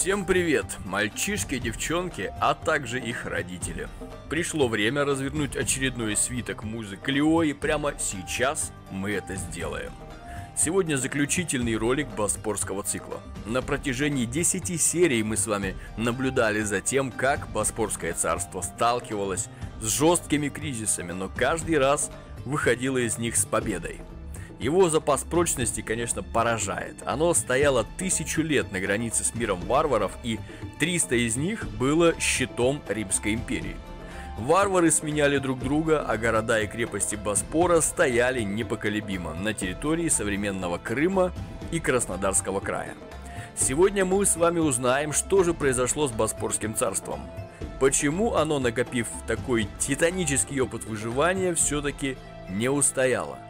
Всем привет, мальчишки, девчонки, а также их родители. Пришло время развернуть очередной свиток музыки Лео, и прямо сейчас мы это сделаем. Сегодня заключительный ролик Боспорского цикла. На протяжении 10 серий мы с вами наблюдали за тем, как Боспорское царство сталкивалось с жесткими кризисами, но каждый раз выходило из них с победой. Его запас прочности, конечно, поражает. Оно стояло тысячу лет на границе с миром варваров, и 300 из них было щитом Римской империи. Варвары сменяли друг друга, а города и крепости Боспора стояли непоколебимо на территории современного Крыма и Краснодарского края. Сегодня мы с вами узнаем, что же произошло с Боспорским царством. Почему оно, накопив такой титанический опыт выживания, все-таки не устояло –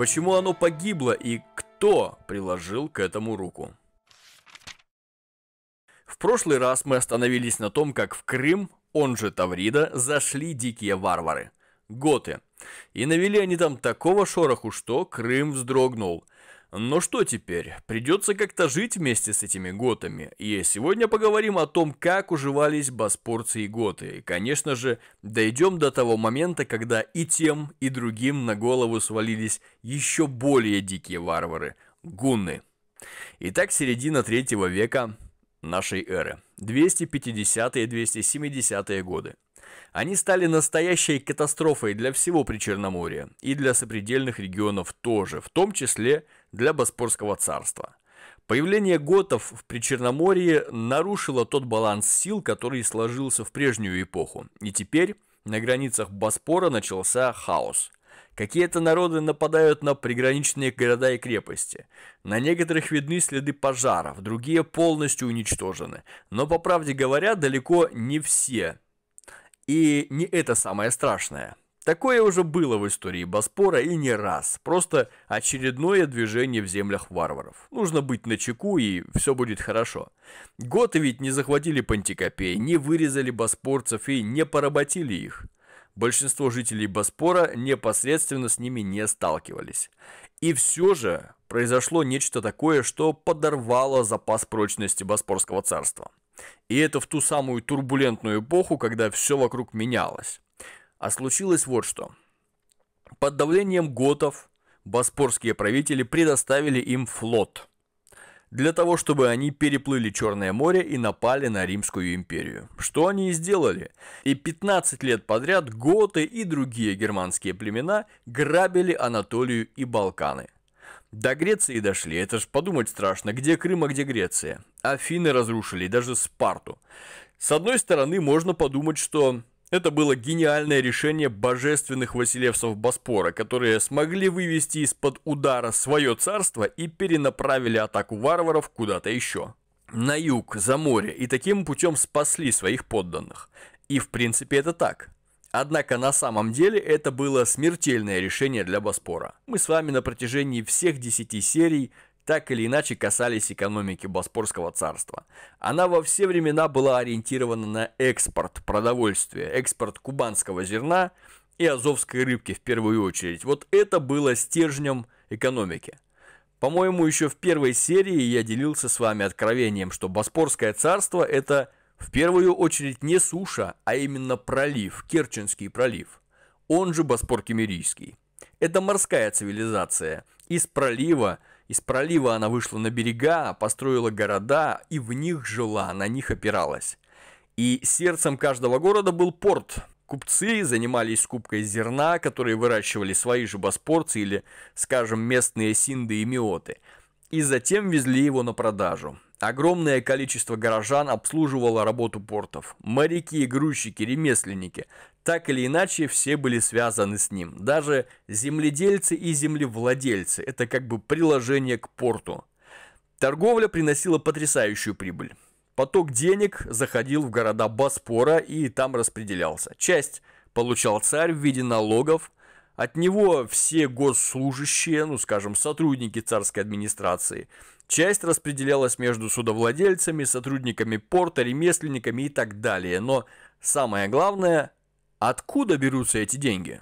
Почему оно погибло и кто приложил к этому руку? В прошлый раз мы остановились на том, как в Крым, он же Таврида, зашли дикие варвары – готы. И навели они там такого шороху, что Крым вздрогнул. Но что теперь? Придется как-то жить вместе с этими готами. И сегодня поговорим о том, как уживались боспорцы и готы. И, конечно же, дойдем до того момента, когда и тем, и другим на голову свалились еще более дикие варвары – гунны. Итак, середина третьего века нашей эры. 250 270 годы. Они стали настоящей катастрофой для всего Причерноморья и для сопредельных регионов тоже, в том числе – для Боспорского царства. Появление готов в Причерноморье нарушило тот баланс сил, который сложился в прежнюю эпоху, и теперь на границах Боспора начался хаос. Какие-то народы нападают на приграничные города и крепости. На некоторых видны следы пожаров, другие полностью уничтожены. Но, по правде говоря, далеко не все. И не это самое страшное. Такое уже было в истории Боспора и не раз. Просто очередное движение в землях варваров. Нужно быть начеку и все будет хорошо. Готы ведь не захватили Пантикопей, не вырезали боспорцев и не поработили их. Большинство жителей Боспора непосредственно с ними не сталкивались. И все же произошло нечто такое, что подорвало запас прочности Боспорского царства. И это в ту самую турбулентную эпоху, когда все вокруг менялось. А случилось вот что. Под давлением готов боспорские правители предоставили им флот для того, чтобы они переплыли Черное море и напали на Римскую империю. Что они и сделали. И 15 лет подряд готы и другие германские племена грабили Анатолию и Балканы. До Греции дошли, это ж подумать страшно, где Крым, а где Греция. Афины разрушили, даже Спарту. С одной стороны, можно подумать, что это было гениальное решение божественных василевцев Боспора, которые смогли вывести из-под удара свое царство и перенаправили атаку варваров куда-то еще. На юг, за море, и таким путем спасли своих подданных. И в принципе это так. Однако на самом деле это было смертельное решение для Боспора. Мы с вами на протяжении всех 10 серий так или иначе касались экономики Боспорского царства. Она во все времена была ориентирована на экспорт продовольствия, экспорт кубанского зерна и азовской рыбки в первую очередь. Вот это было стержнем экономики. По-моему, еще в первой серии я делился с вами откровением, что Боспорское царство – это в первую очередь не суша, а именно пролив, Керченский пролив, он же Боспор-Кемерийский. Это морская цивилизация. Из пролива из пролива она вышла на берега, построила города и в них жила, на них опиралась. И сердцем каждого города был порт. Купцы занимались скупкой зерна, которые выращивали свои же боспорцы или, скажем, местные синды и миоты. И затем везли его на продажу. Огромное количество горожан обслуживало работу портов. Моряки, грузчики, ремесленники. Так или иначе, все были связаны с ним. Даже земледельцы и землевладельцы. Это как бы приложение к порту. Торговля приносила потрясающую прибыль. Поток денег заходил в города Боспора и там распределялся. Часть получал царь в виде налогов, от него все госслужащие, ну скажем, сотрудники царской администрации – Часть распределялась между судовладельцами, сотрудниками порта, ремесленниками и так далее. Но самое главное, откуда берутся эти деньги?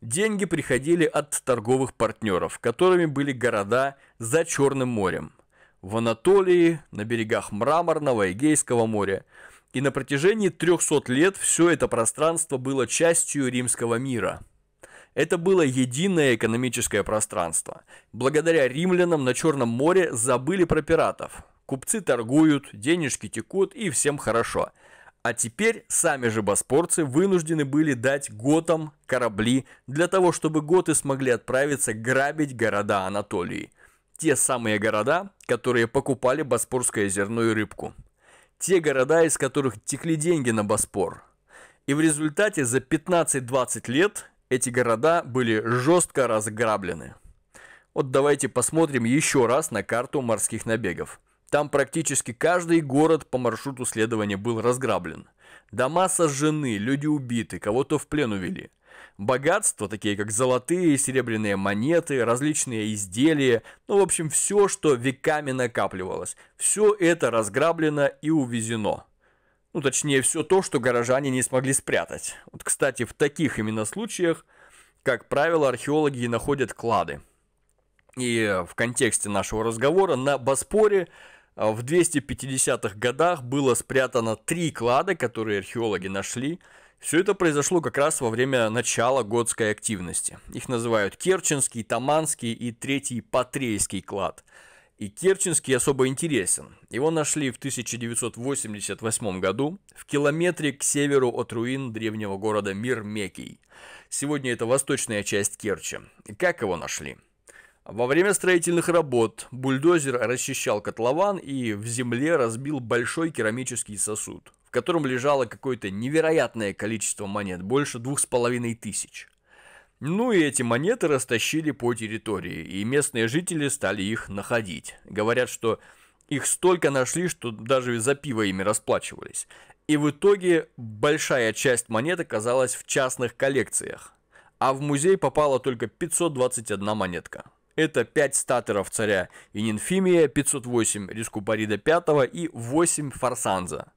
Деньги приходили от торговых партнеров, которыми были города за Черным морем. В Анатолии, на берегах Мраморного, Эгейского моря. И на протяжении 300 лет все это пространство было частью римского мира – это было единое экономическое пространство. Благодаря римлянам на Черном море забыли про пиратов. Купцы торгуют, денежки текут и всем хорошо. А теперь сами же боспорцы вынуждены были дать готам корабли для того, чтобы готы смогли отправиться грабить города Анатолии. Те самые города, которые покупали боспорское зерно и рыбку. Те города, из которых текли деньги на Боспор. И в результате за 15-20 лет эти города были жестко разграблены. Вот давайте посмотрим еще раз на карту морских набегов. Там практически каждый город по маршруту следования был разграблен. Дома сожжены, люди убиты, кого-то в плен увели. Богатства, такие как золотые и серебряные монеты, различные изделия, ну в общем все, что веками накапливалось, все это разграблено и увезено. Ну, точнее, все то, что горожане не смогли спрятать. Вот, кстати, в таких именно случаях, как правило, археологи находят клады. И в контексте нашего разговора на Боспоре а, в 250-х годах было спрятано три клада, которые археологи нашли. Все это произошло как раз во время начала готской активности. Их называют Керченский, Таманский и Третий Патрейский клад – и Керченский особо интересен. Его нашли в 1988 году в километре к северу от руин древнего города Мирмекий. Сегодня это восточная часть Керчи. как его нашли? Во время строительных работ бульдозер расчищал котлован и в земле разбил большой керамический сосуд, в котором лежало какое-то невероятное количество монет, больше двух с половиной тысяч. Ну и эти монеты растащили по территории, и местные жители стали их находить. Говорят, что их столько нашли, что даже за пиво ими расплачивались. И в итоге большая часть монет оказалась в частных коллекциях, а в музей попала только 521 монетка. Это 5 статеров царя Ининфимия, 508 Рискупарида V и 8 Фарсанза.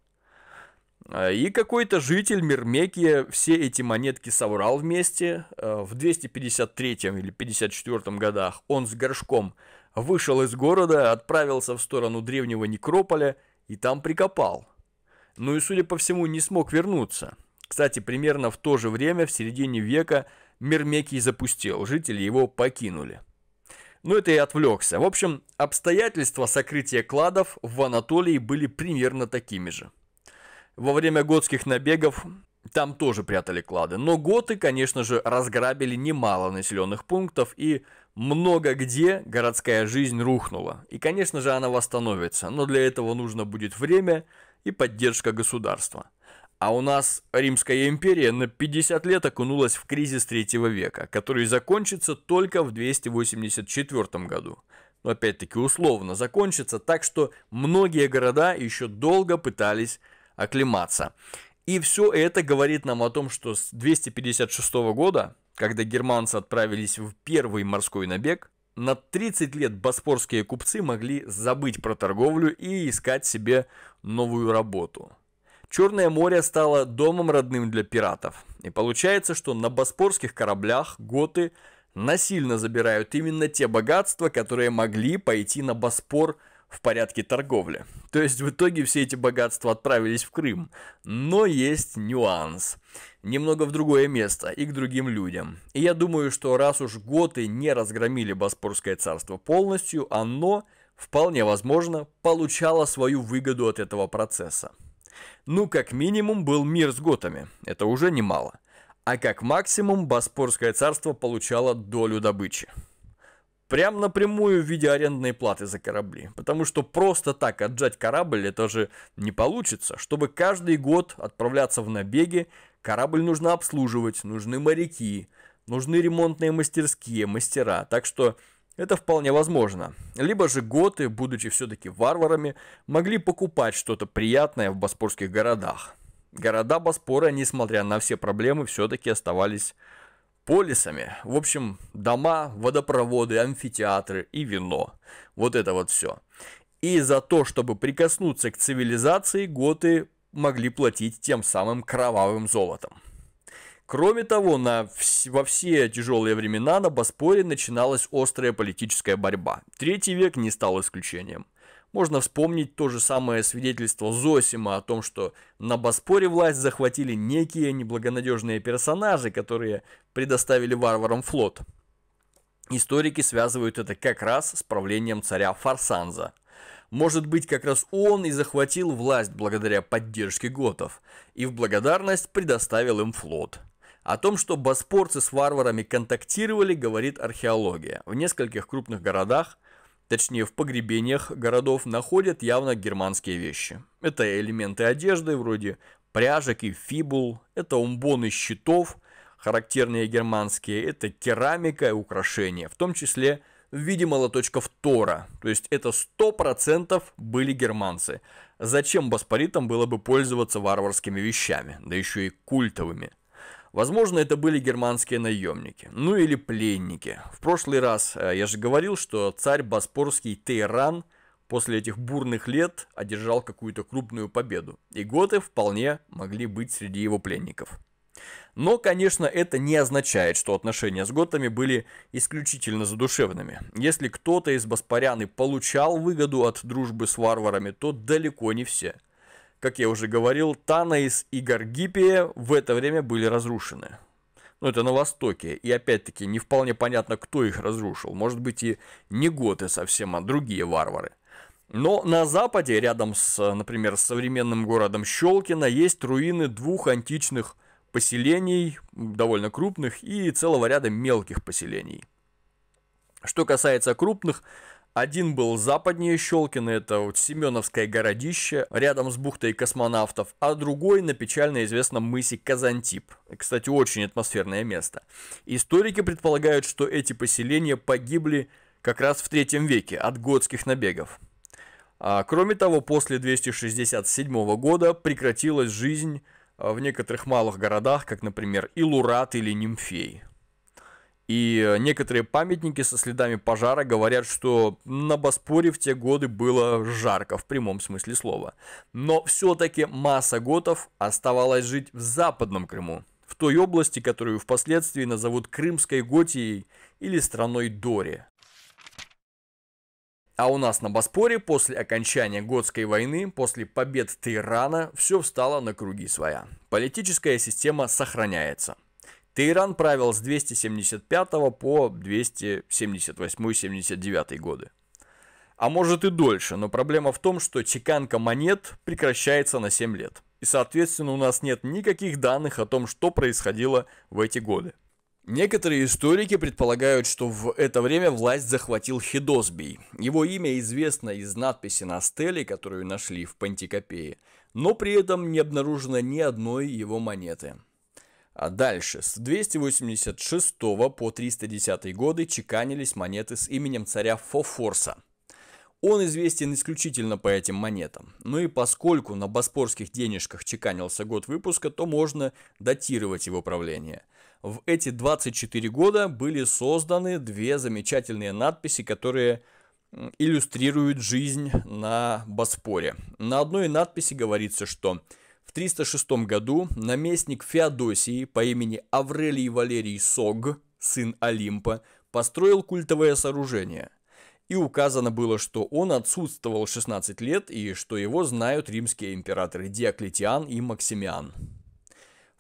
Э, и какой-то житель Мермекия все эти монетки соврал вместе. Э, в 253 или 54 годах он с горшком вышел из города, отправился в сторону древнего некрополя и там прикопал. Ну и, судя по всему, не смог вернуться. Кстати, примерно в то же время, в середине века, Мирмекий запустил жители его покинули. Но ну, это и отвлекся. В общем, обстоятельства сокрытия кладов в Анатолии были примерно такими же во время готских набегов там тоже прятали клады. Но готы, конечно же, разграбили немало населенных пунктов и много где городская жизнь рухнула. И, конечно же, она восстановится, но для этого нужно будет время и поддержка государства. А у нас Римская империя на 50 лет окунулась в кризис третьего века, который закончится только в 284 году. Но опять-таки условно закончится, так что многие города еще долго пытались оклематься. И все это говорит нам о том, что с 256 года, когда германцы отправились в первый морской набег, на 30 лет боспорские купцы могли забыть про торговлю и искать себе новую работу. Черное море стало домом родным для пиратов. И получается, что на боспорских кораблях готы насильно забирают именно те богатства, которые могли пойти на Боспор – в порядке торговли. То есть в итоге все эти богатства отправились в Крым. Но есть нюанс. Немного в другое место и к другим людям. И я думаю, что раз уж готы не разгромили Боспорское царство полностью, оно, вполне возможно, получало свою выгоду от этого процесса. Ну, как минимум, был мир с готами. Это уже немало. А как максимум, Боспорское царство получало долю добычи прям напрямую в виде арендной платы за корабли. Потому что просто так отжать корабль это же не получится. Чтобы каждый год отправляться в набеги, корабль нужно обслуживать, нужны моряки, нужны ремонтные мастерские, мастера. Так что это вполне возможно. Либо же готы, будучи все-таки варварами, могли покупать что-то приятное в боспорских городах. Города Боспора, несмотря на все проблемы, все-таки оставались полисами. В общем, дома, водопроводы, амфитеатры и вино. Вот это вот все. И за то, чтобы прикоснуться к цивилизации, готы могли платить тем самым кровавым золотом. Кроме того, на, во все тяжелые времена на Боспоре начиналась острая политическая борьба. Третий век не стал исключением. Можно вспомнить то же самое свидетельство Зосима о том, что на Боспоре власть захватили некие неблагонадежные персонажи, которые предоставили варварам флот. Историки связывают это как раз с правлением царя Фарсанза. Может быть, как раз он и захватил власть благодаря поддержке готов, и в благодарность предоставил им флот. О том, что боспорцы с варварами контактировали, говорит археология. В нескольких крупных городах точнее в погребениях городов, находят явно германские вещи. Это элементы одежды вроде пряжек и фибул, это умбоны щитов, характерные германские, это керамика и украшения, в том числе в виде молоточков Тора. То есть это сто процентов были германцы. Зачем боспоритам было бы пользоваться варварскими вещами, да еще и культовыми? Возможно, это были германские наемники, ну или пленники. В прошлый раз э, я же говорил, что царь Боспорский Тейран после этих бурных лет одержал какую-то крупную победу, и готы вполне могли быть среди его пленников. Но, конечно, это не означает, что отношения с готами были исключительно задушевными. Если кто-то из боспорян и получал выгоду от дружбы с варварами, то далеко не все – как я уже говорил, Танаис и Гаргипия в это время были разрушены. Но ну, это на Востоке, и опять-таки не вполне понятно, кто их разрушил. Может быть и не готы совсем, а другие варвары. Но на Западе, рядом с, например, современным городом Щелкина, есть руины двух античных поселений, довольно крупных, и целого ряда мелких поселений. Что касается крупных, один был западнее Щелкина, это вот Семеновское городище, рядом с бухтой космонавтов, а другой на печально известном мысе Казантип. Кстати, очень атмосферное место. Историки предполагают, что эти поселения погибли как раз в третьем веке от готских набегов. А, кроме того, после 267 года прекратилась жизнь а, в некоторых малых городах, как, например, Илурат или Нимфей. И э, некоторые памятники со следами пожара говорят, что на Боспоре в те годы было жарко, в прямом смысле слова. Но все-таки масса готов оставалась жить в Западном Крыму, в той области, которую впоследствии назовут Крымской Готией или страной Дори. А у нас на Боспоре после окончания Готской войны, после побед Тирана, все встало на круги своя. Политическая система сохраняется. Тегеран правил с 275 по 278-79 годы. А может и дольше, но проблема в том, что чеканка монет прекращается на 7 лет. И соответственно у нас нет никаких данных о том, что происходило в эти годы. Некоторые историки предполагают, что в это время власть захватил Хидосбий. Его имя известно из надписи на стеле, которую нашли в Пантикопее, но при этом не обнаружено ни одной его монеты. А дальше. С 286 по 310 годы чеканились монеты с именем царя Фофорса. Он известен исключительно по этим монетам. Ну и поскольку на боспорских денежках чеканился год выпуска, то можно датировать его правление. В эти 24 года были созданы две замечательные надписи, которые иллюстрируют жизнь на Боспоре. На одной надписи говорится, что в 306 году наместник Феодосии по имени Аврелий Валерий Сог, сын Олимпа, построил культовое сооружение. И указано было, что он отсутствовал 16 лет и что его знают римские императоры Диоклетиан и Максимиан.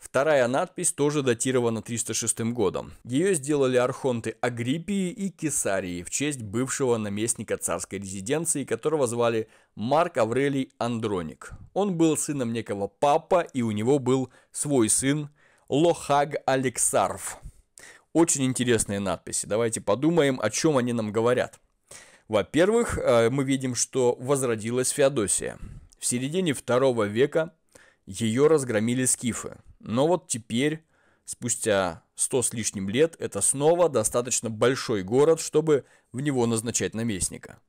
Вторая надпись тоже датирована 306 годом. Ее сделали архонты Агриппии и Кесарии в честь бывшего наместника царской резиденции, которого звали Марк Аврелий Андроник. Он был сыном некого папа, и у него был свой сын Лохаг Алексарф. Очень интересные надписи. Давайте подумаем, о чем они нам говорят. Во-первых, э, мы видим, что возродилась Феодосия. В середине второго века ее разгромили скифы. Но вот теперь, спустя сто с лишним лет, это снова достаточно большой город, чтобы в него назначать наместника.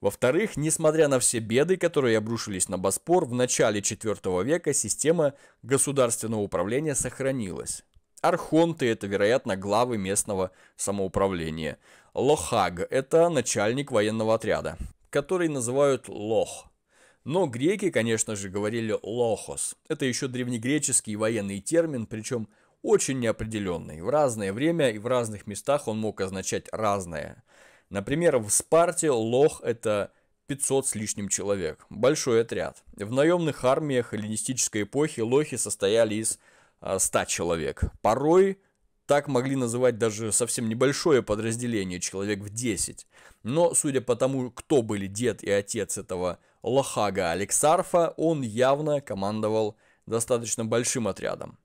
Во-вторых, несмотря на все беды, которые обрушились на Боспор, в начале IV века система государственного управления сохранилась. Архонты – это, вероятно, главы местного самоуправления. Лохаг – это начальник военного отряда, который называют лох – но греки, конечно же, говорили «лохос». Это еще древнегреческий военный термин, причем очень неопределенный. В разное время и в разных местах он мог означать разное. Например, в Спарте лох – это 500 с лишним человек. Большой отряд. В наемных армиях эллинистической эпохи лохи состояли из 100 а, человек. Порой так могли называть даже совсем небольшое подразделение, человек в 10. Но судя по тому, кто были дед и отец этого Лохага Алексарфа, он явно командовал достаточно большим отрядом.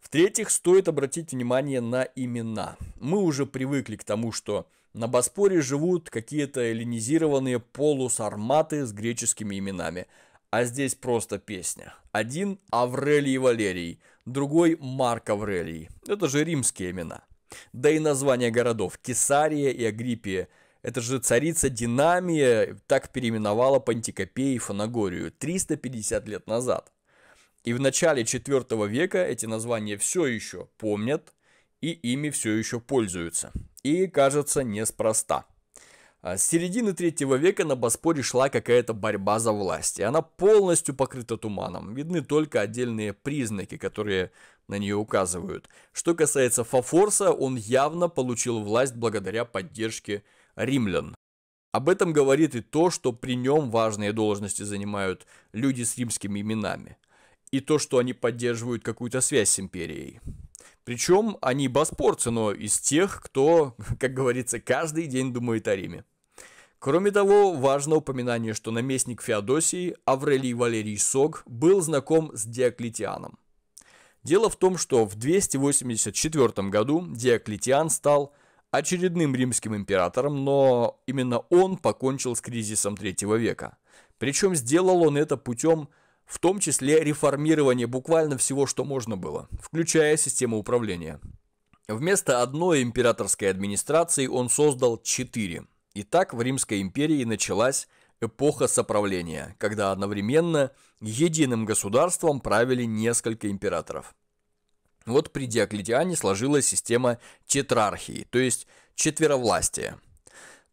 В-третьих, стоит обратить внимание на имена. Мы уже привыкли к тому, что на Боспоре живут какие-то эллинизированные полусарматы с греческими именами. А здесь просто песня. Один Аврелий Валерий, другой Марк Аврелий. Это же римские имена. Да и названия городов Кесария и Агриппия – это же царица Динамия так переименовала Пантикопеи и Фанагорию 350 лет назад. И в начале 4 века эти названия все еще помнят и ими все еще пользуются. И кажется неспроста. А с середины третьего века на Боспоре шла какая-то борьба за власть, и она полностью покрыта туманом. Видны только отдельные признаки, которые на нее указывают. Что касается Фафорса, он явно получил власть благодаря поддержке римлян. Об этом говорит и то, что при нем важные должности занимают люди с римскими именами, и то, что они поддерживают какую-то связь с империей. Причем они боспорцы, но из тех, кто, как говорится, каждый день думает о Риме. Кроме того, важно упоминание, что наместник Феодосии Аврелий Валерий Сог был знаком с Диоклетианом. Дело в том, что в 284 году Диоклетиан стал – очередным римским императором, но именно он покончил с кризисом третьего века. Причем сделал он это путем в том числе реформирования буквально всего, что можно было, включая систему управления. Вместо одной императорской администрации он создал четыре. И так в Римской империи началась эпоха соправления, когда одновременно единым государством правили несколько императоров. Вот при Диоклетиане сложилась система тетрархии, то есть четверовластия.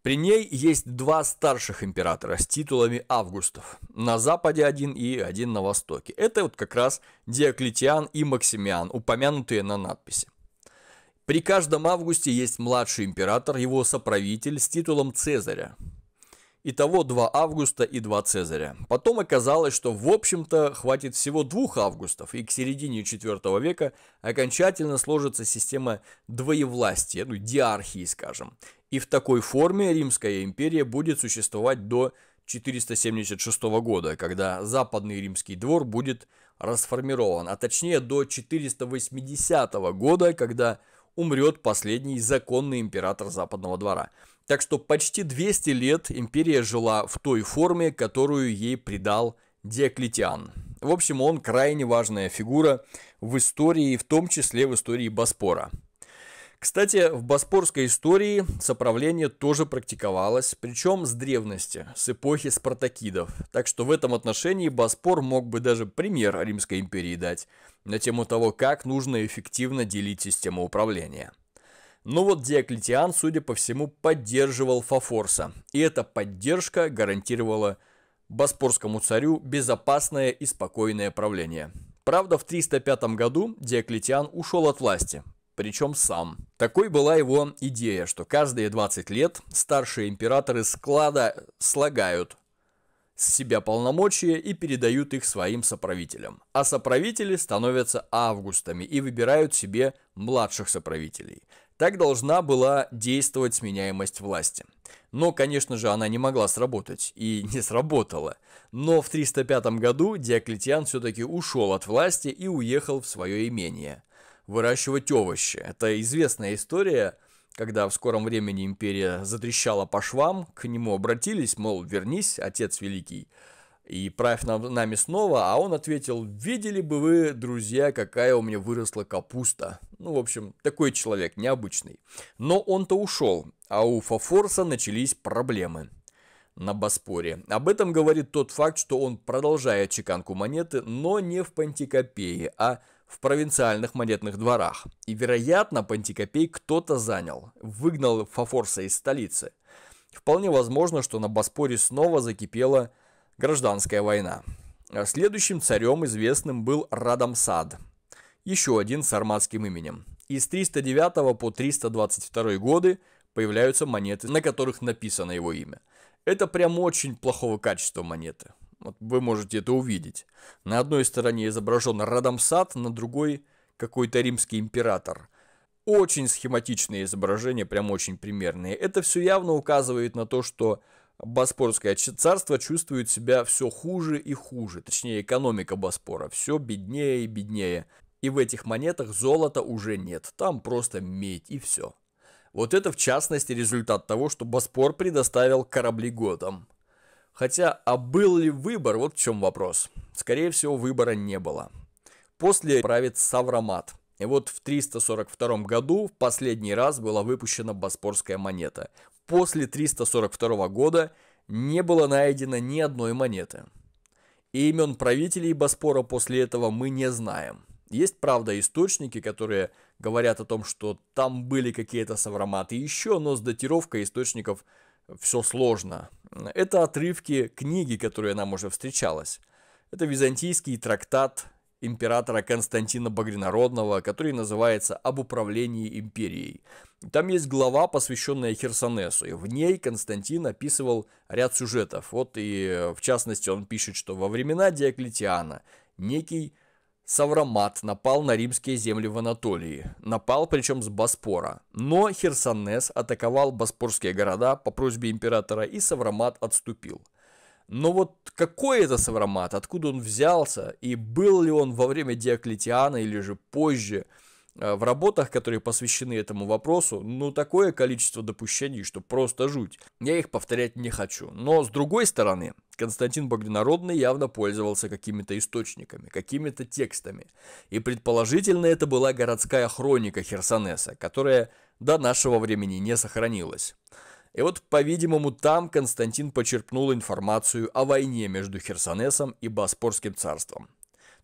При ней есть два старших императора с титулами Августов. На западе один и один на востоке. Это вот как раз Диоклетиан и Максимиан, упомянутые на надписи. При каждом Августе есть младший император, его соправитель с титулом Цезаря. Итого 2 августа и 2 Цезаря. Потом оказалось, что в общем-то хватит всего двух августов, и к середине IV века окончательно сложится система двоевластия, ну диархии скажем. И в такой форме Римская империя будет существовать до 476 года, когда Западный Римский двор будет расформирован, а точнее до 480 года, когда умрет последний законный император Западного двора – так что почти 200 лет империя жила в той форме, которую ей придал Диоклетиан. В общем, он крайне важная фигура в истории, в том числе в истории Боспора. Кстати, в боспорской истории соправление тоже практиковалось, причем с древности, с эпохи спартакидов. Так что в этом отношении Боспор мог бы даже пример Римской империи дать на тему того, как нужно эффективно делить систему управления – но вот Диоклетиан, судя по всему, поддерживал Фафорса, и эта поддержка гарантировала боспорскому царю безопасное и спокойное правление. Правда, в 305 году Диоклетиан ушел от власти, причем сам. Такой была его идея, что каждые 20 лет старшие императоры склада слагают с себя полномочия и передают их своим соправителям. А соправители становятся августами и выбирают себе младших соправителей – так должна была действовать сменяемость власти. Но, конечно же, она не могла сработать и не сработала. Но в 305 году Диоклетиан все-таки ушел от власти и уехал в свое имение. Выращивать овощи. Это известная история, когда в скором времени империя затрещала по швам, к нему обратились, мол, вернись, отец великий и правь нам, нами снова, а он ответил, видели бы вы, друзья, какая у меня выросла капуста. Ну, в общем, такой человек необычный. Но он-то ушел, а у Фафорса начались проблемы на Боспоре. Об этом говорит тот факт, что он продолжает чеканку монеты, но не в Пантикопее, а в провинциальных монетных дворах. И, вероятно, Пантикопей кто-то занял, выгнал Фафорса из столицы. Вполне возможно, что на Боспоре снова закипела гражданская война. Следующим царем известным был Радамсад, еще один с армадским именем. Из 309 по 322 годы появляются монеты, на которых написано его имя. Это прям очень плохого качества монеты. Вот вы можете это увидеть. На одной стороне изображен Радамсад, на другой какой-то римский император. Очень схематичные изображения, прям очень примерные. Это все явно указывает на то, что Боспорское царство чувствует себя все хуже и хуже, точнее экономика Боспора все беднее и беднее. И в этих монетах золота уже нет, там просто медь и все. Вот это в частности результат того, что Боспор предоставил корабли годам. Хотя, а был ли выбор, вот в чем вопрос. Скорее всего, выбора не было. После правит Саврамат. И вот в 342 году в последний раз была выпущена боспорская монета после 342 года не было найдено ни одной монеты. И имен правителей Боспора после этого мы не знаем. Есть, правда, источники, которые говорят о том, что там были какие-то савроматы. еще, но с датировкой источников все сложно. Это отрывки книги, которая нам уже встречалась. Это византийский трактат императора Константина Багринародного, который называется «Об управлении империей». Там есть глава, посвященная Херсонесу, и в ней Константин описывал ряд сюжетов. Вот и в частности он пишет, что во времена Диоклетиана некий Саврамат напал на римские земли в Анатолии. Напал причем с Боспора. Но Херсонес атаковал боспорские города по просьбе императора, и Саврамат отступил. Но вот какой это Саврамат, откуда он взялся, и был ли он во время Диоклетиана или же позже, э, в работах, которые посвящены этому вопросу, ну такое количество допущений, что просто жуть. Я их повторять не хочу. Но с другой стороны, Константин Богденародный явно пользовался какими-то источниками, какими-то текстами. И предположительно это была городская хроника Херсонеса, которая до нашего времени не сохранилась. И вот, по-видимому, там Константин почерпнул информацию о войне между Херсонесом и Боспорским царством.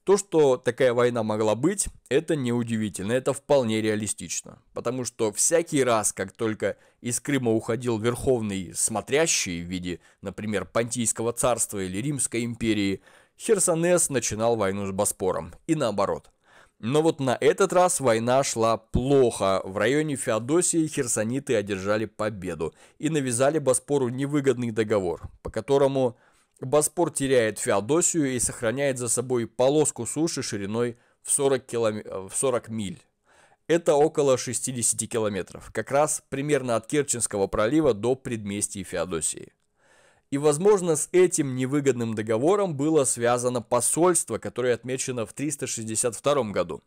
То, что такая война могла быть, это неудивительно, это вполне реалистично. Потому что всякий раз, как только из Крыма уходил верховный смотрящий в виде, например, Понтийского царства или Римской империи, Херсонес начинал войну с Боспором. И наоборот – но вот на этот раз война шла плохо. В районе Феодосии херсониты одержали победу и навязали Боспору невыгодный договор, по которому Боспор теряет Феодосию и сохраняет за собой полоску суши шириной в 40, килом... в 40 миль. Это около 60 километров, как раз примерно от Керченского пролива до предместий Феодосии. И, возможно, с этим невыгодным договором было связано посольство, которое отмечено в 362 году.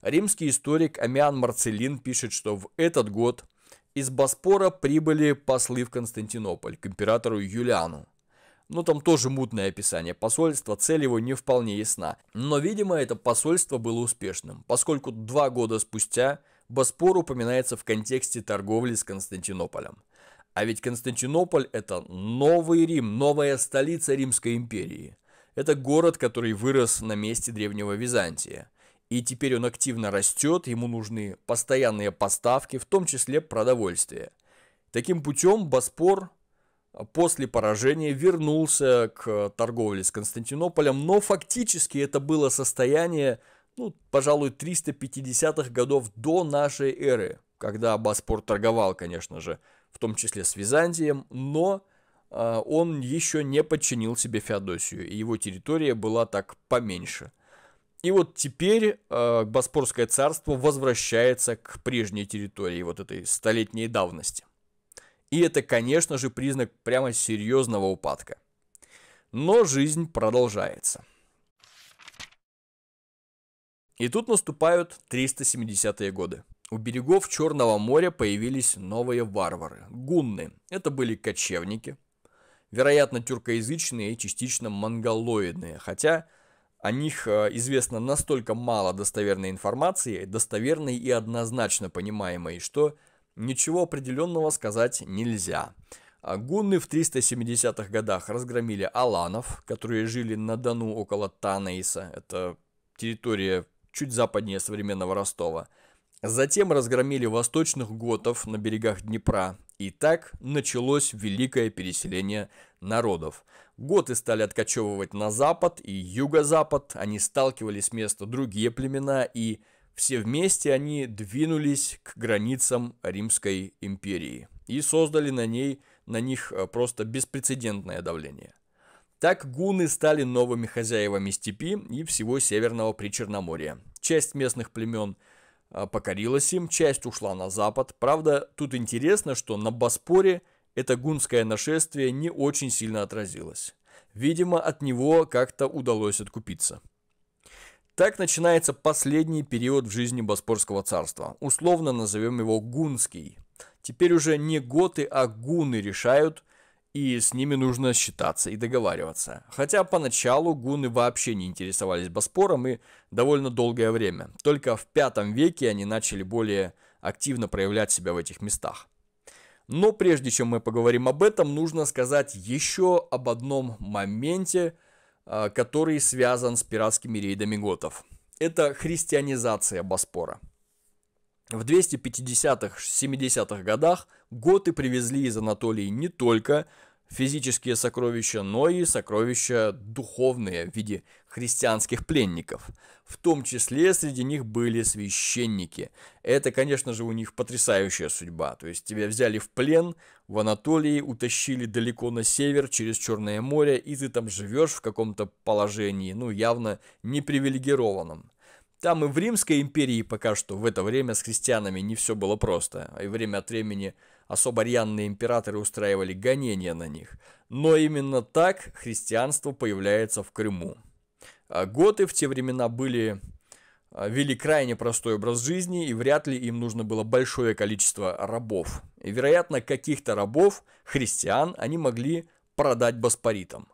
Римский историк Амиан Марцелин пишет, что в этот год из Боспора прибыли послы в Константинополь к императору Юлиану. Но ну, там тоже мутное описание посольства, цель его не вполне ясна. Но, видимо, это посольство было успешным, поскольку два года спустя Боспор упоминается в контексте торговли с Константинополем – а ведь Константинополь – это новый Рим, новая столица Римской империи. Это город, который вырос на месте Древнего Византия. И теперь он активно растет, ему нужны постоянные поставки, в том числе продовольствие. Таким путем Боспор а, после поражения вернулся к торговле с Константинополем, но фактически это было состояние, ну, пожалуй, 350-х годов до нашей эры, когда Боспор торговал, конечно же, в том числе с Византием, но а, он еще не подчинил себе Феодосию, и его территория была так поменьше. И вот теперь э, Боспорское царство возвращается к прежней территории вот этой столетней давности. И это, конечно же, признак прямо серьезного упадка. Но жизнь продолжается. И тут наступают 370-е годы. У берегов Черного моря появились новые варвары – гунны. Это были кочевники, вероятно, тюркоязычные и частично монголоидные, хотя о них э, известно настолько мало достоверной информации, достоверной и однозначно понимаемой, что ничего определенного сказать нельзя. А гунны в 370-х годах разгромили аланов, которые жили на Дону около Танейса, это территория чуть западнее современного Ростова, Затем разгромили восточных готов на берегах Днепра. И так началось великое переселение народов. Готы стали откачевывать на запад и юго-запад, они сталкивались с места другие племена, и все вместе они двинулись к границам Римской империи и создали на, ней, на них э, просто беспрецедентное давление. Так гуны стали новыми хозяевами степи и всего Северного Причерноморья. Часть местных племен – а, покорилась им, часть ушла на запад. Правда, тут интересно, что на Боспоре это гунское нашествие не очень сильно отразилось. Видимо, от него как-то удалось откупиться. Так начинается последний период в жизни Боспорского царства. Условно назовем его Гунский. Теперь уже не готы, а гуны решают, и с ними нужно считаться и договариваться. Хотя поначалу гунны вообще не интересовались Боспором и довольно долгое время. Только в V веке они начали более активно проявлять себя в этих местах. Но прежде чем мы поговорим об этом, нужно сказать еще об одном моменте, а, который связан с пиратскими рейдами готов. Это христианизация Боспора. В 250-70-х годах готы привезли из Анатолии не только физические сокровища, но и сокровища духовные в виде христианских пленников. В том числе среди них были священники. Это, конечно же, у них потрясающая судьба. То есть тебя взяли в плен в Анатолии, утащили далеко на север через Черное море, и ты там живешь в каком-то положении, ну, явно непривилегированном. Там и в Римской империи пока что в это время с христианами не все было просто. И время от времени особо рьяные императоры устраивали гонения на них. Но именно так христианство появляется в Крыму. А готы в те времена были а, вели крайне простой образ жизни, и вряд ли им нужно было большое количество рабов. И, вероятно, каких-то рабов, христиан, они могли продать боспоритам.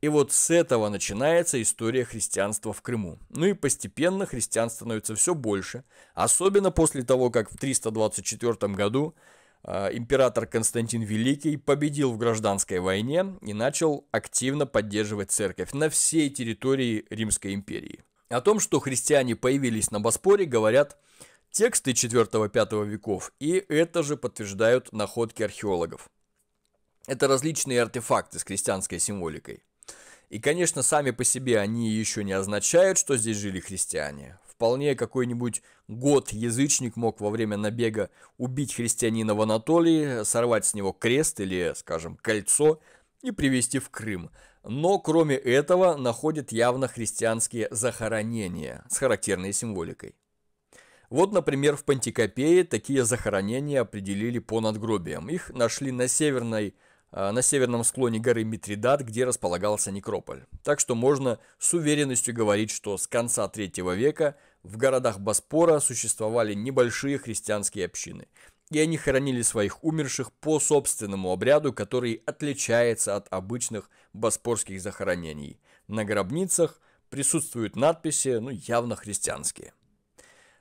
И вот с этого начинается история христианства в Крыму. Ну и постепенно христиан становится все больше, особенно после того, как в 324 году Э, император Константин Великий победил в гражданской войне и начал активно поддерживать церковь на всей территории Римской империи. О том, что христиане появились на Боспоре, говорят тексты 4-5 веков, и это же подтверждают находки археологов. Это различные артефакты с крестьянской символикой. И, конечно, сами по себе они еще не означают, что здесь жили христиане. Вполне какой-нибудь год язычник мог во время набега убить христианина в Анатолии, сорвать с него крест или, скажем, кольцо и привезти в Крым. Но кроме этого находят явно христианские захоронения с характерной символикой. Вот, например, в Пантикопее такие захоронения определили по надгробиям. Их нашли на северной Э, на северном склоне горы Митридат, где располагался некрополь. Так что можно с уверенностью говорить, что с конца III века в городах Боспора существовали небольшие христианские общины, и они хоронили своих умерших по собственному обряду, который отличается от обычных боспорских захоронений. На гробницах присутствуют надписи, ну явно христианские.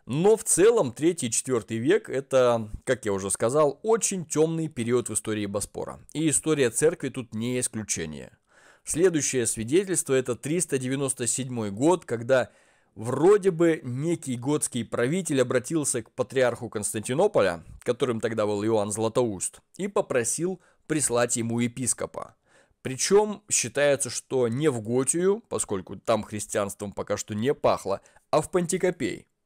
Но в целом 3-4 век это, как я уже сказал, очень темный период в истории Боспора. И история церкви тут не исключение. Следующее свидетельство это 397 год, когда вроде бы некий готский правитель обратился к патриарху Константинополя, которым тогда был Иоанн Златоуст, и попросил прислать ему епископа. Причем считается, что не в Готию, поскольку там христианством пока что не пахло, а в Пантикопей –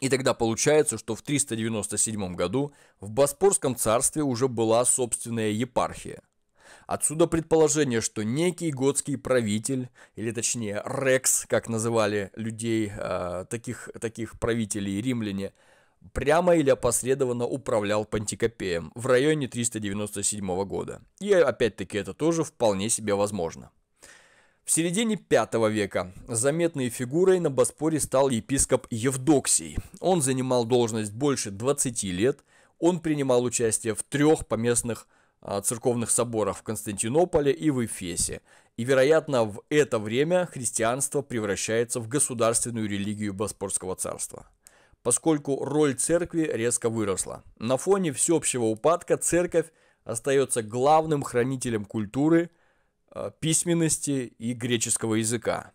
и тогда получается, что в 397 году в Боспорском царстве уже была собственная епархия. Отсюда предположение, что некий готский правитель, или точнее рекс, как называли людей, э, таких, таких правителей римляне, прямо или опосредованно управлял Пантикопеем в районе 397 года. И опять-таки это тоже вполне себе возможно. В середине V века заметной фигурой на Боспоре стал епископ Евдоксий. Он занимал должность больше 20 лет, он принимал участие в трех поместных а, церковных соборах в Константинополе и в Эфесе. И, вероятно, в это время христианство превращается в государственную религию Боспорского царства поскольку роль церкви резко выросла. На фоне всеобщего упадка церковь остается главным хранителем культуры – Э, письменности и греческого языка.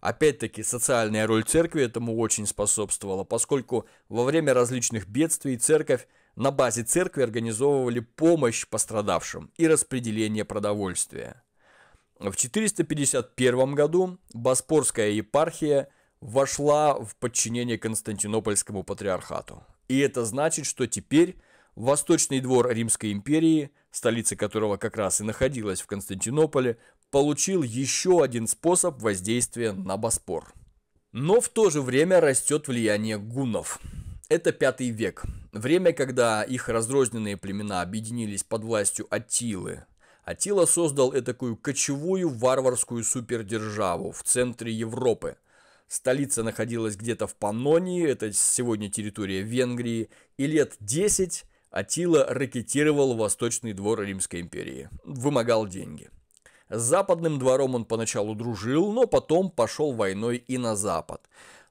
Опять-таки, социальная роль церкви этому очень способствовала, поскольку во время различных бедствий церковь на базе церкви организовывали помощь пострадавшим и распределение продовольствия. В 451 году Боспорская епархия вошла в подчинение Константинопольскому патриархату. И это значит, что теперь Восточный двор Римской империи столица которого как раз и находилась в Константинополе, получил еще один способ воздействия на Боспор. Но в то же время растет влияние гуннов. Это пятый век, время, когда их разрозненные племена объединились под властью Атилы. Атила создал этакую кочевую варварскую супердержаву в центре Европы – Столица находилась где-то в Панонии, это сегодня территория Венгрии, и лет 10 Атила ракетировал восточный двор Римской империи, вымогал деньги. С западным двором он поначалу дружил, но потом пошел войной и на запад.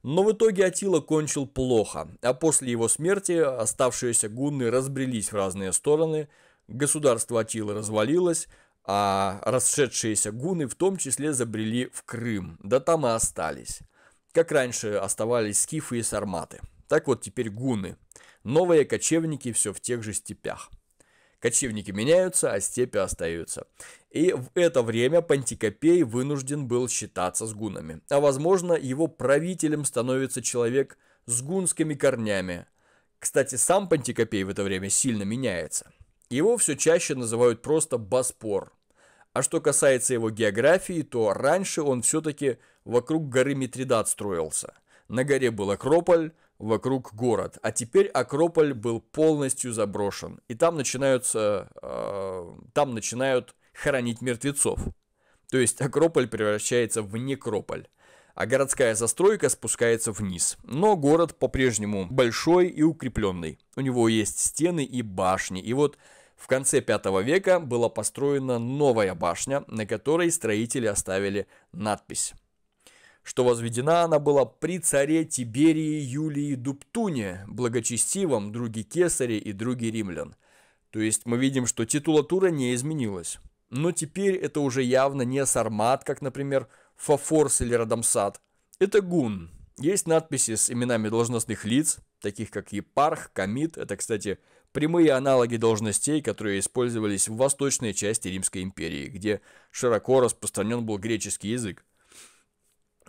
Но в итоге Атила кончил плохо, а после его смерти оставшиеся гунны разбрелись в разные стороны, государство Атилы развалилось, а расшедшиеся гуны в том числе забрели в Крым, да там и остались. Как раньше оставались скифы и сарматы, так вот теперь гуны – Новые кочевники все в тех же степях. Кочевники меняются, а степи остаются. И в это время Пантикопей вынужден был считаться с гунами. А возможно, его правителем становится человек с гунскими корнями. Кстати, сам Пантикопей в это время сильно меняется. Его все чаще называют просто Боспор. А что касается его географии, то раньше он все-таки вокруг горы Митридат строился. На горе был Акрополь, вокруг город. А теперь Акрополь был полностью заброшен. И там начинаются, э, там начинают хоронить мертвецов. То есть Акрополь превращается в некрополь. А городская застройка спускается вниз. Но город по-прежнему большой и укрепленный. У него есть стены и башни. И вот в конце 5 века была построена новая башня, на которой строители оставили надпись что возведена она была при царе Тиберии Юлии Дуптуне, благочестивом, друге Кесаре и друге римлян. То есть мы видим, что титулатура не изменилась. Но теперь это уже явно не сармат, как, например, фафорс или Радамсад. Это гун. Есть надписи с именами должностных лиц, таких как епарх, камит. Это, кстати, прямые аналоги должностей, которые использовались в восточной части Римской империи, где широко распространен был греческий язык.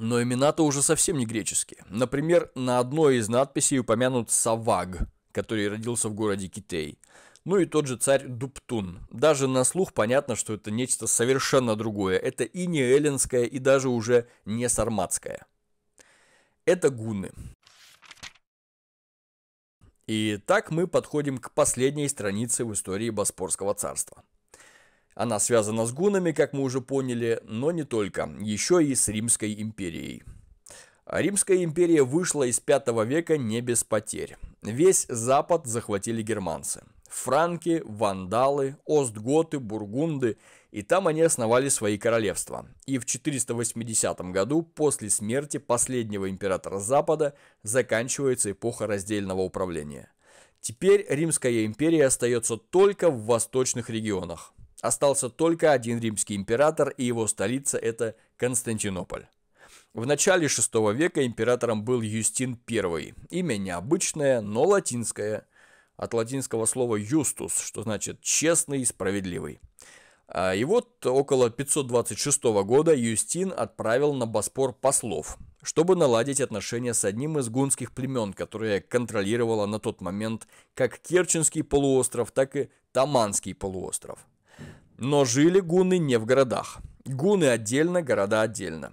Но имена-то уже совсем не греческие. Например, на одной из надписей упомянут Саваг, который родился в городе Китей. Ну и тот же царь Дуптун. Даже на слух понятно, что это нечто совершенно другое. Это и не эллинское, и даже уже не сарматское. Это гунны. И так мы подходим к последней странице в истории Боспорского царства. Она связана с гунами, как мы уже поняли, но не только, еще и с Римской империей. Римская империя вышла из V века не без потерь. Весь Запад захватили германцы. Франки, вандалы, остготы, бургунды, и там они основали свои королевства. И в 480 году, после смерти последнего императора Запада, заканчивается эпоха раздельного управления. Теперь Римская империя остается только в восточных регионах. Остался только один римский император, и его столица – это Константинополь. В начале VI века императором был Юстин I. Имя необычное, но латинское. От латинского слова «юстус», что значит «честный справедливый». А, и вот около 526 года Юстин отправил на Боспор послов, чтобы наладить отношения с одним из гунских племен, которое контролировало на тот момент как Керченский полуостров, так и Таманский полуостров. Но жили гуны не в городах. Гуны отдельно, города отдельно.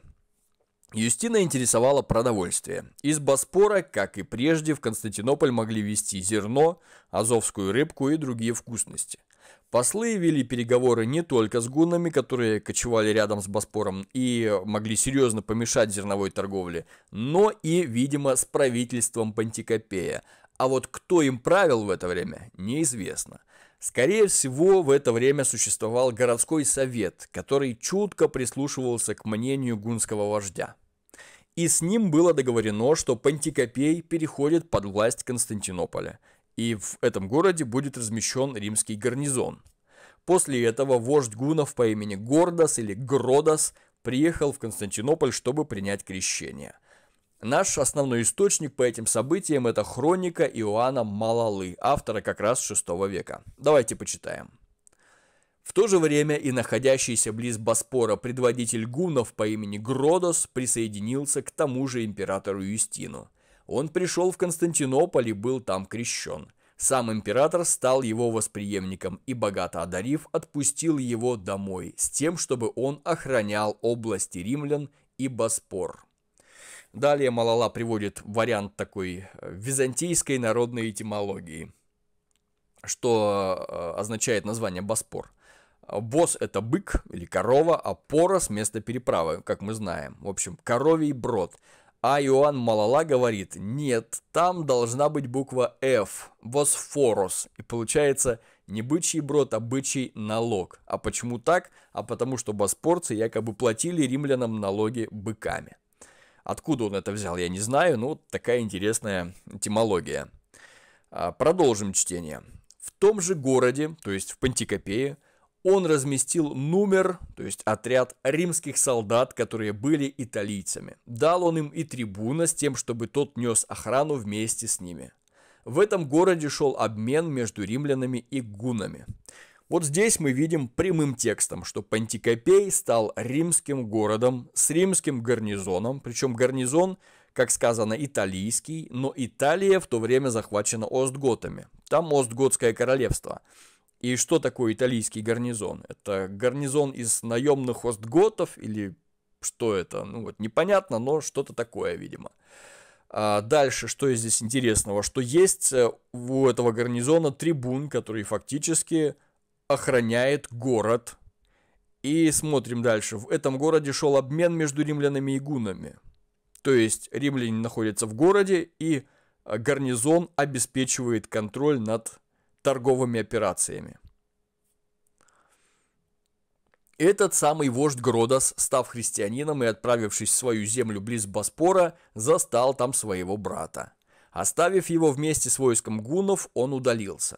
Юстина интересовала продовольствие. Из Боспора, как и прежде, в Константинополь могли везти зерно, азовскую рыбку и другие вкусности. Послы вели переговоры не только с гуннами, которые кочевали рядом с Боспором и могли серьезно помешать зерновой торговле, но и, видимо, с правительством Пантикопея. А вот кто им правил в это время, неизвестно. Скорее всего, в это время существовал городской совет, который чутко прислушивался к мнению гунского вождя. И с ним было договорено, что Пантикопей переходит под власть Константинополя, и в этом городе будет размещен римский гарнизон. После этого вождь гунов по имени Гордос или Гродос приехал в Константинополь, чтобы принять крещение – Наш основной источник по этим событиям – это хроника Иоанна Малалы, автора как раз 6 века. Давайте почитаем. В то же время и находящийся близ Боспора предводитель гунов по имени Гродос присоединился к тому же императору Юстину. Он пришел в Константинополь и был там крещен. Сам император стал его восприемником и, богато одарив, отпустил его домой с тем, чтобы он охранял области римлян и Боспор. Далее Малала приводит вариант такой э, византийской народной этимологии, что э, означает название Боспор. Бос – это бык или корова, а порос – место переправы, как мы знаем. В общем, коровий брод. А Иоанн Малала говорит, нет, там должна быть буква F, Босфорос. И получается не бычий брод, а бычий налог. А почему так? А потому что боспорцы якобы платили римлянам налоги быками. Откуда он это взял, я не знаю, но такая интересная этимология. А, продолжим чтение. В том же городе, то есть в Пантикопее, он разместил номер, то есть отряд римских солдат, которые были италийцами. Дал он им и трибуна с тем, чтобы тот нес охрану вместе с ними. В этом городе шел обмен между римлянами и гунами. Вот здесь мы видим прямым текстом, что Пантикопей стал римским городом с римским гарнизоном, причем гарнизон, как сказано, италийский, но Италия в то время захвачена остготами. Там остготское королевство. И что такое италийский гарнизон? Это гарнизон из наемных остготов или что это? Ну вот непонятно, но что-то такое, видимо. А дальше, что здесь интересного? Что есть э, у этого гарнизона трибун, который фактически охраняет город. И смотрим дальше. В этом городе шел обмен между римлянами и гунами. То есть римляне находятся в городе, и а, гарнизон обеспечивает контроль над торговыми операциями. Этот самый вождь Гродос, став христианином и отправившись в свою землю близ Боспора, застал там своего брата. Оставив его вместе с войском гунов, он удалился.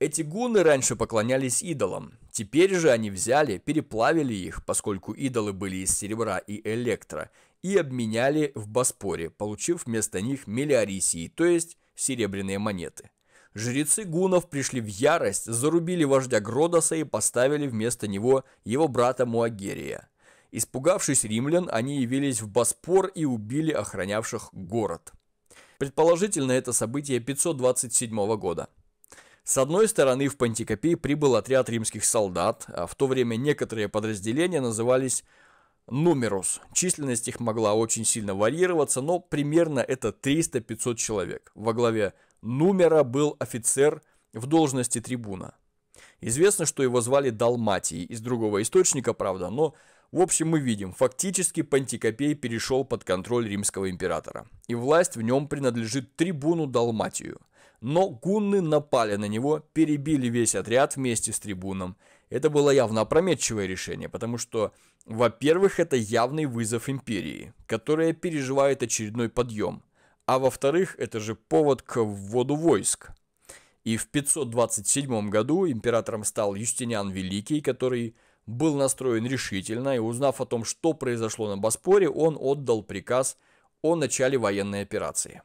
Эти гуны раньше поклонялись идолам. Теперь же они взяли, переплавили их, поскольку идолы были из серебра и электро, и обменяли в Боспоре, получив вместо них мелиорисии, то есть серебряные монеты. Жрецы гунов пришли в ярость, зарубили вождя Гродоса и поставили вместо него его брата Муагерия. Испугавшись римлян, они явились в Боспор и убили охранявших город. Предположительно, это событие 527 года. С одной стороны в Пантикопей прибыл отряд римских солдат, а в то время некоторые подразделения назывались «нумерус». Численность их могла очень сильно варьироваться, но примерно это 300-500 человек. Во главе «нумера» был офицер в должности трибуна. Известно, что его звали Далматий, из другого источника, правда, но в общем мы видим, фактически Пантикопей перешел под контроль римского императора, и власть в нем принадлежит трибуну Далматию но гунны напали на него, перебили весь отряд вместе с трибуном. Это было явно опрометчивое решение, потому что, во-первых, это явный вызов империи, которая переживает очередной подъем, а во-вторых, это же повод к вводу войск. И в 527 году императором стал Юстиниан Великий, который был настроен решительно, и узнав о том, что произошло на Боспоре, он отдал приказ о начале военной операции.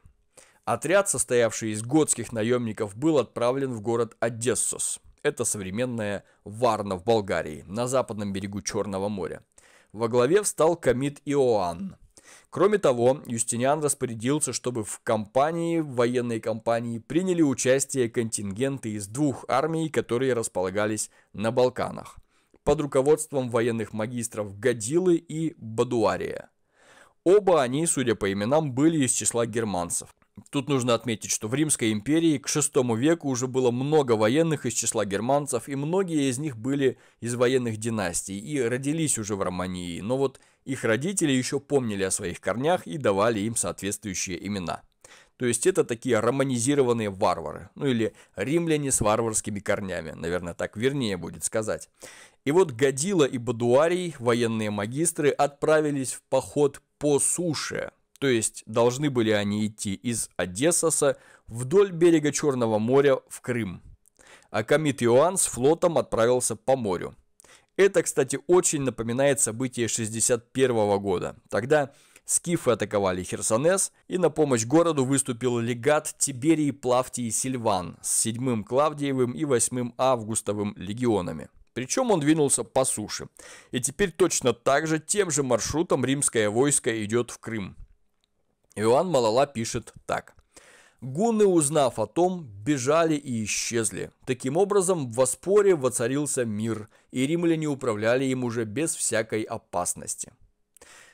Отряд, состоявший из готских наемников, был отправлен в город Одессос. Это современная Варна в Болгарии, на западном берегу Черного моря. Во главе встал камит Иоанн. Кроме того, Юстиниан распорядился, чтобы в кампании, в военной кампании, приняли участие контингенты из двух армий, которые располагались на Балканах, под руководством военных магистров Годилы и Бадуария. Оба они, судя по именам, были из числа германцев. Тут нужно отметить, что в Римской империи к VI веку уже было много военных из числа германцев, и многие из них были из военных династий и родились уже в Романии, но вот их родители еще помнили о своих корнях и давали им соответствующие имена. То есть это такие романизированные варвары, ну или римляне с варварскими корнями, наверное, так вернее будет сказать. И вот Годила и Бадуарий, военные магистры, отправились в поход по суше – то есть должны были они идти из Одессоса вдоль берега Черного моря в Крым. А комит Иоанн с флотом отправился по морю. Это, кстати, очень напоминает события 61 года. Тогда скифы атаковали Херсонес, и на помощь городу выступил легат Тиберий Плавтий Сильван с 7 Клавдиевым и 8 Августовым легионами. Причем он двинулся по суше. И теперь точно так же, тем же маршрутом римское войско идет в Крым. Иоанн Малала пишет так. Гунны, узнав о том, бежали и исчезли. Таким образом, в Воспоре воцарился мир, и римляне управляли им уже без всякой опасности.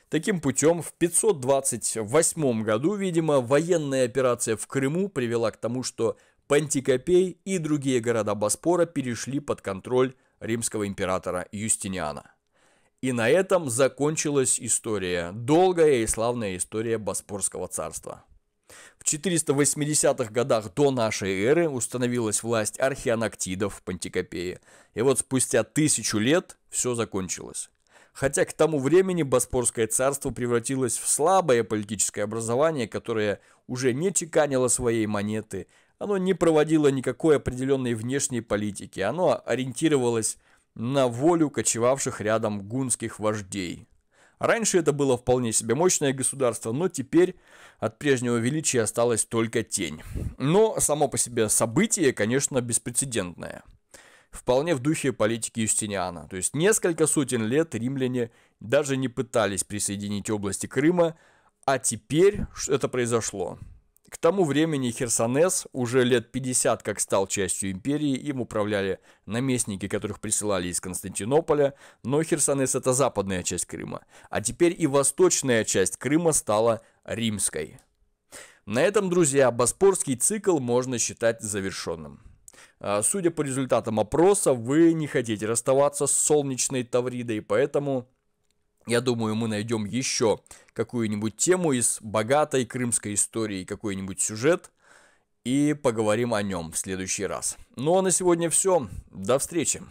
Таким путем в 528 году, видимо, военная операция в Крыму привела к тому, что Пантикопей и другие города Боспора перешли под контроль римского императора Юстиниана. И на этом закончилась история, долгая и славная история Боспорского царства. В 480-х годах до нашей эры установилась власть архианоктидов в Пантикопее. И вот спустя тысячу лет все закончилось. Хотя к тому времени Боспорское царство превратилось в слабое политическое образование, которое уже не чеканило своей монеты, оно не проводило никакой определенной внешней политики, оно ориентировалось на волю кочевавших рядом гунских вождей. Раньше это было вполне себе мощное государство, но теперь от прежнего величия осталась только тень. Но само по себе событие, конечно, беспрецедентное. Вполне в духе политики Юстиниана. То есть несколько сотен лет римляне даже не пытались присоединить области Крыма, а теперь это произошло. К тому времени Херсонес уже лет 50 как стал частью империи, им управляли наместники, которых присылали из Константинополя, но Херсонес это западная часть Крыма, а теперь и восточная часть Крыма стала римской. На этом, друзья, боспорский цикл можно считать завершенным. А, судя по результатам опроса, вы не хотите расставаться с солнечной Тавридой, поэтому я думаю, мы найдем еще какую-нибудь тему из богатой крымской истории, какой-нибудь сюжет, и поговорим о нем в следующий раз. Ну а на сегодня все. До встречи!